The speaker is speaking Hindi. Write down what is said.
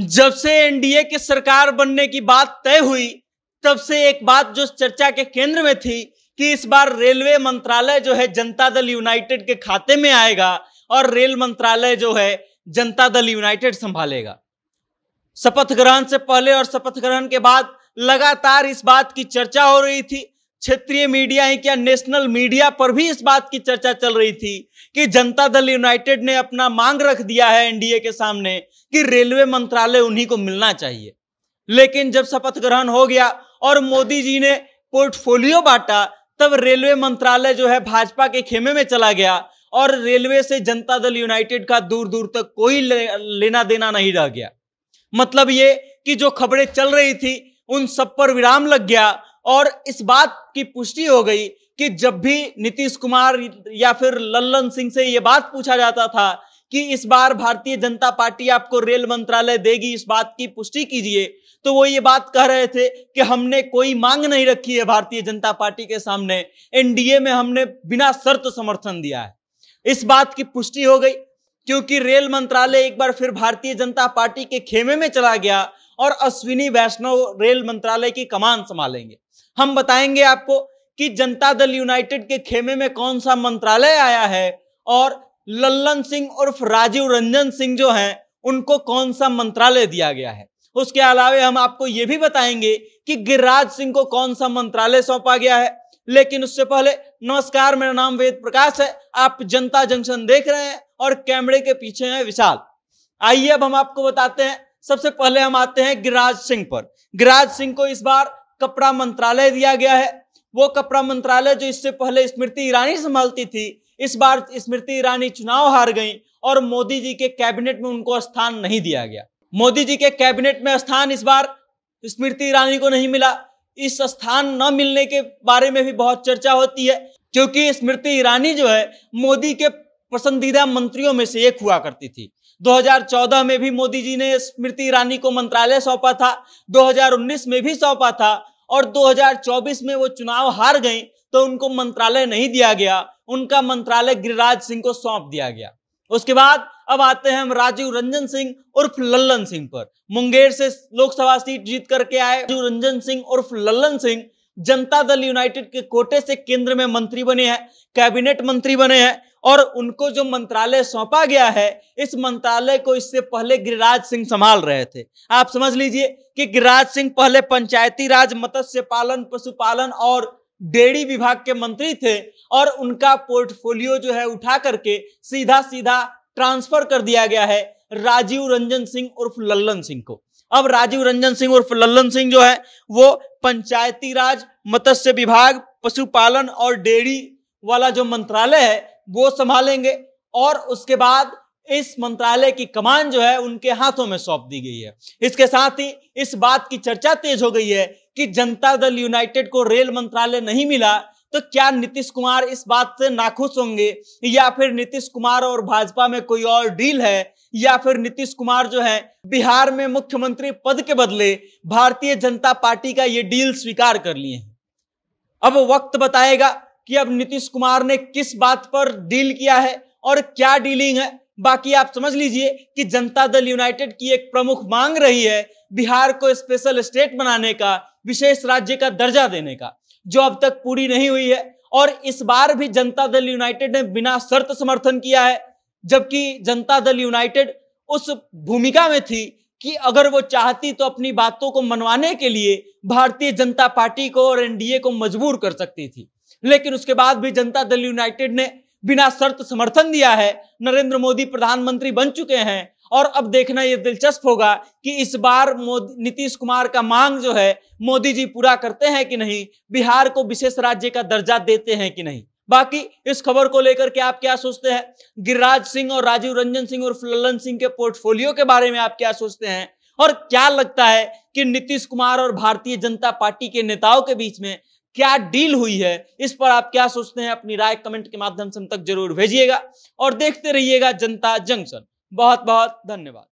जब से एनडीए की सरकार बनने की बात तय हुई तब से एक बात जो चर्चा के केंद्र में थी कि इस बार रेलवे मंत्रालय जो है जनता दल यूनाइटेड के खाते में आएगा और रेल मंत्रालय जो है जनता दल यूनाइटेड संभालेगा शपथ ग्रहण से पहले और शपथ ग्रहण के बाद लगातार इस बात की चर्चा हो रही थी क्षेत्रीय मीडिया है क्या नेशनल मीडिया पर भी इस बात की चर्चा चल रही थी कि जनता दल यूनाइटेड ने अपना मांग रख दिया है एनडीए के सामने कि रेलवे मंत्रालय उन्हीं को मिलना चाहिए लेकिन जब शपथ ग्रहण हो गया और मोदी जी ने पोर्टफोलियो बांटा तब रेलवे मंत्रालय जो है भाजपा के खेमे में चला गया और रेलवे से जनता दल यूनाइटेड का दूर दूर तक कोई ले, लेना देना नहीं रह गया मतलब ये कि जो खबरें चल रही थी उन सब पर विराम लग गया और इस बात की पुष्टि हो गई कि जब भी नीतीश कुमार या फिर लल्लन सिंह से यह बात पूछा जाता था कि इस बार भारतीय जनता पार्टी आपको रेल मंत्रालय देगी इस बात की पुष्टि कीजिए तो वो ये बात कह रहे थे कि हमने कोई मांग नहीं रखी है भारतीय जनता पार्टी के सामने एनडीए में हमने बिना शर्त समर्थन दिया है इस बात की पुष्टि हो गई क्योंकि रेल मंत्रालय एक बार फिर भारतीय जनता पार्टी के खेमे में चला गया और अश्विनी वैष्णव रेल मंत्रालय की कमान संभालेंगे हम बताएंगे आपको कि जनता दल यूनाइटेड के खेमे में कौन सा मंत्रालय आया है और लल्लन सिंह उर्फ राजीव रंजन सिंह जो हैं उनको कौन सा मंत्रालय दिया गया है उसके अलावे हम आपको ये भी बताएंगे कि गिरिराज सिंह को कौन सा मंत्रालय सौंपा गया है लेकिन उससे पहले नमस्कार मेरा नाम वेद प्रकाश है आप जनता जंक्शन देख रहे हैं और कैमरे के पीछे हैं विशाल आइए अब हम आपको बताते हैं सबसे पहले हम आते हैं गिरिराज सिंह पर गिरिराज सिंह को इस बार कपड़ा मंत्रालय दिया गया है वो कपड़ा मंत्रालय जो इससे पहले स्मृति ईरानी संभालती थी इस बार स्मृति ईरानी चुनाव हार गई और मोदी जी के कैबिनेट में उनको स्थान नहीं दिया गया मोदी जी के कैबिनेट में स्थान इस बार स्मृति ईरानी को नहीं मिला इस स्थान न मिलने के बारे में भी बहुत चर्चा होती है क्योंकि स्मृति ईरानी जो है मोदी के पसंदीदा मंत्रियों में से एक हुआ करती थी 2014 में भी मोदी जी ने स्मृति ईरानी को मंत्रालय सौंपा था 2019 में भी सौंपा था और 2024 में वो चुनाव हार गई तो उनको मंत्रालय नहीं दिया गया उनका मंत्रालय गिरिराज सिंह को सौंप दिया गया उसके बाद अब आते हैं हम राजीव रंजन सिंह उर्फ लल्लन सिंह पर मुंगेर से लोकसभा सीट जीत करके आए राजीव रंजन सिंह उर्फ लल्लन सिंह जनता दल यूनाइटेड के कोटे से केंद्र में मंत्री बने हैं कैबिनेट मंत्री बने हैं और उनको जो मंत्रालय सौंपा गया है इस मंत्रालय को इससे पहले गिरिराज सिंह संभाल रहे थे आप समझ लीजिए कि गिरिराज सिंह पहले पंचायती राज मत्स्य पालन पशुपालन और डेयरी विभाग के मंत्री थे और उनका पोर्टफोलियो जो है उठा करके सीधा सीधा ट्रांसफर कर दिया गया है राजीव रंजन सिंह उर्फ लल्लन सिंह को अब राजीव रंजन सिंह उर्फ लल्लन सिंह जो है वो पंचायती राज मत्स्य विभाग पशुपालन और डेयरी वाला जो मंत्रालय है वो संभालेंगे और उसके बाद इस मंत्रालय की कमान जो है उनके हाथों में सौंप दी गई है इसके साथ ही इस बात की चर्चा तेज हो गई है कि जनता दल यूनाइटेड को रेल मंत्रालय नहीं मिला तो क्या नीतीश कुमार इस बात से नाखुश होंगे या फिर नीतीश कुमार और भाजपा में कोई और डील है या फिर नीतीश कुमार जो है बिहार में मुख्यमंत्री पद के बदले भारतीय जनता पार्टी का ये डील स्वीकार कर लिए अब वक्त बताएगा कि अब नीतीश कुमार ने किस बात पर डील किया है और क्या डीलिंग है बाकी आप समझ लीजिए कि जनता दल यूनाइटेड की एक प्रमुख मांग रही है बिहार को स्पेशल स्टेट बनाने का विशेष राज्य का दर्जा देने का जो अब तक पूरी नहीं हुई है और इस बार भी जनता दल यूनाइटेड ने बिना शर्त समर्थन किया है जबकि जनता दल यूनाइटेड उस भूमिका में थी कि अगर वो चाहती तो अपनी बातों को मनवाने के लिए भारतीय जनता पार्टी को और एनडीए को मजबूर कर सकती थी लेकिन उसके बाद भी जनता दल यूनाइटेड ने बिना शर्त समर्थन दिया है नरेंद्र मोदी प्रधानमंत्री बन चुके हैं और अब देखना यह दिलचस्प होगा कि इस बार नीतीश कुमार का मांग जो है मोदी जी पूरा करते हैं कि नहीं बिहार को विशेष राज्य का दर्जा देते हैं कि नहीं बाकी इस खबर को लेकर के आप क्या सोचते हैं गिरिराज सिंह और राजीव रंजन सिंह और फुल्लन सिंह के पोर्टफोलियो के बारे में आप क्या सोचते हैं और क्या लगता है कि नीतीश कुमार और भारतीय जनता पार्टी के नेताओं के बीच में क्या डील हुई है इस पर आप क्या सोचते हैं अपनी राय कमेंट के माध्यम से हम तक जरूर भेजिएगा और देखते रहिएगा जनता जंक्शन बहुत बहुत धन्यवाद